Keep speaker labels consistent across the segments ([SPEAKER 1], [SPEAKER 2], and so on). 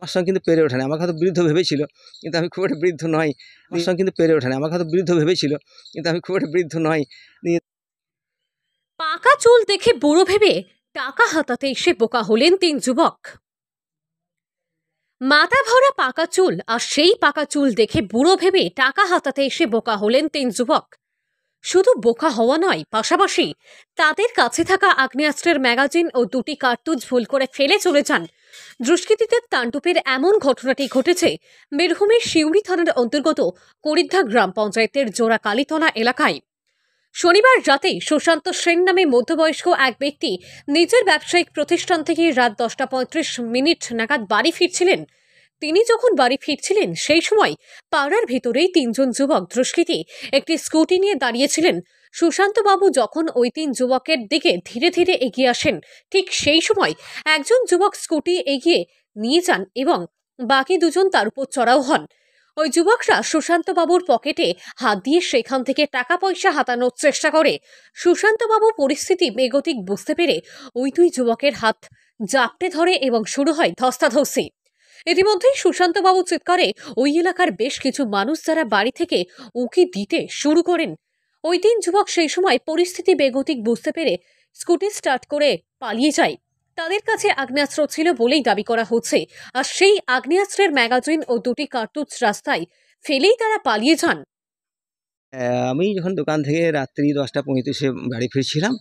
[SPEAKER 1] আমার সঙ্গে কিন্তু পেরে ওঠে আমার হয়তো বৃদ্ধ ভেবেছিল কিন্তু আমি খুব একটা বৃদ্ধ নয় আমার সঙ্গে কিন্তু পেরে ওঠে আমার হয়তো বৃদ্ধ ভেবেছিল কিন্তু আমি খুব একটা বৃদ্ধ নয়
[SPEAKER 2] পাকা চুল দেখে বুড়ো ভেবে টাকা হাতাতে এসে বোকা হলেন তিন যুবক মাথা ভরা পাকা চুল আর সেই পাকা চুল দেখে বুড়ো ভেবে টাকা হাতাতে এসে বোকা হলেন তিন যুবক শুধু বোকা হওয়া নয় পাশাপাশি তাদের কাছে থাকা আগ্নেয়াস্ত্রের ম্যাগাজিন ও দুটি কার্তুজ ভুল করে ফেলে চলে যান দুষ্কৃতীতে তাণ্ডুপের এমন ঘটনাটি ঘটেছে বীরভূমের শিউরি থানার অন্তর্গত করিদ্ধা গ্রাম পঞ্চায়েতের জোড়া কালীতলা এলাকায় শনিবার রাতে সুশান্ত সেন নামে মধ্যবয়স্ক এক ব্যক্তি নিজের ব্যবসায়িক প্রতিষ্ঠান থেকে রাত দশটা পঁয়ত্রিশ মিনিট নাগাদ বাড়ি ফিরছিলেন তিনি যখন বাড়ি ফিরছিলেন সেই সময় পাড়ার ভেতরেই তিনজন যুবক দুষ্কৃতী একটি স্কুটি নিয়ে দাঁড়িয়েছিলেন সুশান্তবাবু যখন ওই তিন যুবকের দিকে ধীরে ধীরে এগিয়ে আসেন ঠিক সেই সময় একজন যুবক স্কুটি এগিয়ে নিয়ে যান এবং বাকি দুজন তার উপর চড়াও হন ওই যুবকরা সুশান্তবাবুর পকেটে হাত দিয়ে সেখান থেকে টাকা পয়সা হাতানোর চেষ্টা করে সুশান্তবাবু পরিস্থিতি বেগতিক বুঝতে পেরে ওই দুই যুবকের হাত জাপটে ধরে এবং শুরু হয় ধস্তাধস্তি ইতিমধ্যেই সুশান্তবাবু চিৎকারে ওই এলাকার বেশ কিছু মানুষ যারা বাড়ি থেকে উকি দিতে শুরু করেন ওই তিন যুবক সেই সময় পরিস্থিতি বেগতিক বুঝতে পেরে স্কুটি স্টার্ট করে পালিয়ে যায় তাদের কাছে আগ্নেয়াস্ত্র ছিল বলেই দাবি করা হচ্ছে আর সেই আগ্নেয়াস্ত্রের ম্যাগাজিন ও দুটি কার্তুজ রাস্তায় ফেলেই তারা পালিয়ে যান
[SPEAKER 1] আমি যখন দোকান থেকে রাত্রি দশটা পঁয়ত্রিশে বাড়ি ফিরছিলাম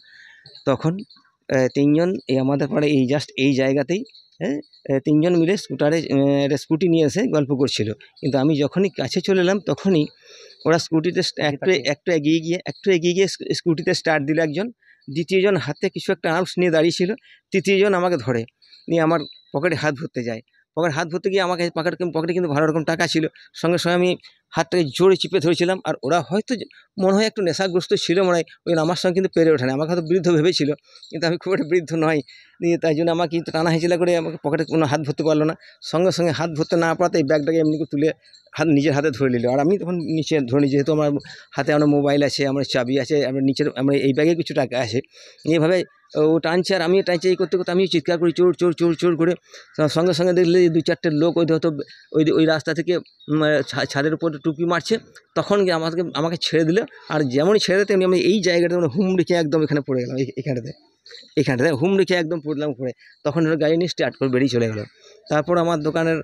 [SPEAKER 1] তখন তিনজন এই আমাদের পাড়ে এই জাস্ট এই জায়গাতেই তিনজন মিলে স্কুটারে স্কুটি নিয়ে এসে গল্প করছিল কিন্তু আমি যখনই কাছে চলে এলাম তখনই ওরা স্কুটিতে একটু একটু এগিয়ে গিয়ে একটু এগিয়ে গিয়ে স্কুটিতে স্টার্ট দিল একজন দ্বিতীয়জন হাতে কিছু একটা আর্মস নিয়ে দাঁড়িয়েছিল তৃতীয়জন আমাকে ধরে নিয়ে আমার পকেটে হাত ভরতে যায় পকেটে হাত ভরতে গিয়ে আমাকে পকেট পকেটে কিন্তু ভালো রকম টাকা ছিল সঙ্গে সঙ্গে আমি হাতটাকে জোরে চিপে ধরেছিলাম আর ওরা হয়তো মনে হয় একটু নেশাগ্রস্ত ছিল মনে হয় ওই আমার সঙ্গে কিন্তু পেরে ওঠে না আমাকে হয়তো বৃদ্ধ ভেবেছিল কিন্তু আমি খুব একটা বৃদ্ধ নয় দিয়ে তাই জন্য আমাকে কিন্তু টানা হেঁচেলা করে আমাকে পকেটে কোনো হাত ভরতে পারলো না সঙ্গে সঙ্গে হাত ভরতে না পারাতে এই ব্যাগটাকে এমনি করে তুলে হাত নিজের হাতে ধরে নিল আর আমি তখন নিচে ধরে নিই যেহেতু আমার হাতে আমার মোবাইল আছে আমার চাবি আছে আমার নিচের আমার এই ব্যাগে কিছু টাকা আছে এইভাবে ও টানছে আর আমি টানছে এই করতে করতে আমিও চিৎকার করি চোর চোর চোর চোর করে সঙ্গে সঙ্গে দেখলে দু চারটে লোক ওই হয়তো ওই ওই রাস্তা থেকে ছাদের উপর টুপি মারছে তখন গিয়ে আমাকে আমাকে ছেড়ে দিল আর যেমনই ছেড়ে দিতে আমি এই জায়গাটা মানে হুম রেখে একদম এখানে পড়ে গেলাম এখানেতে এখানে হুম রেখে একদম পড়লাম ঘুরে তখন ওরা গাড়ি নিয়ে স্টার্ট করে বেরিয়ে চলে গেলো তারপর আমার দোকানের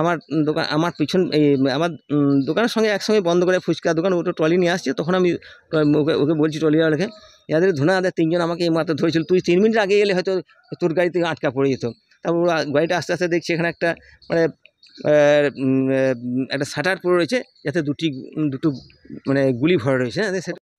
[SPEAKER 1] আমার দোকান আমার পিছন এই আমার দোকানের সঙ্গে একসঙ্গে বন্ধ করে ফুচকা দোকান ওটা ট্রলি নিয়ে আসছে তখন আমি ওকে ওকে বলছি ট্রলিওয়ালাকে এদের ধুনা আদের তিনজন আমাকে এই মাত্র ধরেছিল তুই তিন মিনিট আগে গেলে হয়তো তোর গাড়ি থেকে আটকা পড়ে যেত তারপর ওরা গাড়িটা আস্তে আস্তে দেখছি এখানে একটা মানে একটা শাটার পড়ে রয়েছে যাতে দুটি দুটো মানে গুলি ভরা রয়েছে হ্যাঁ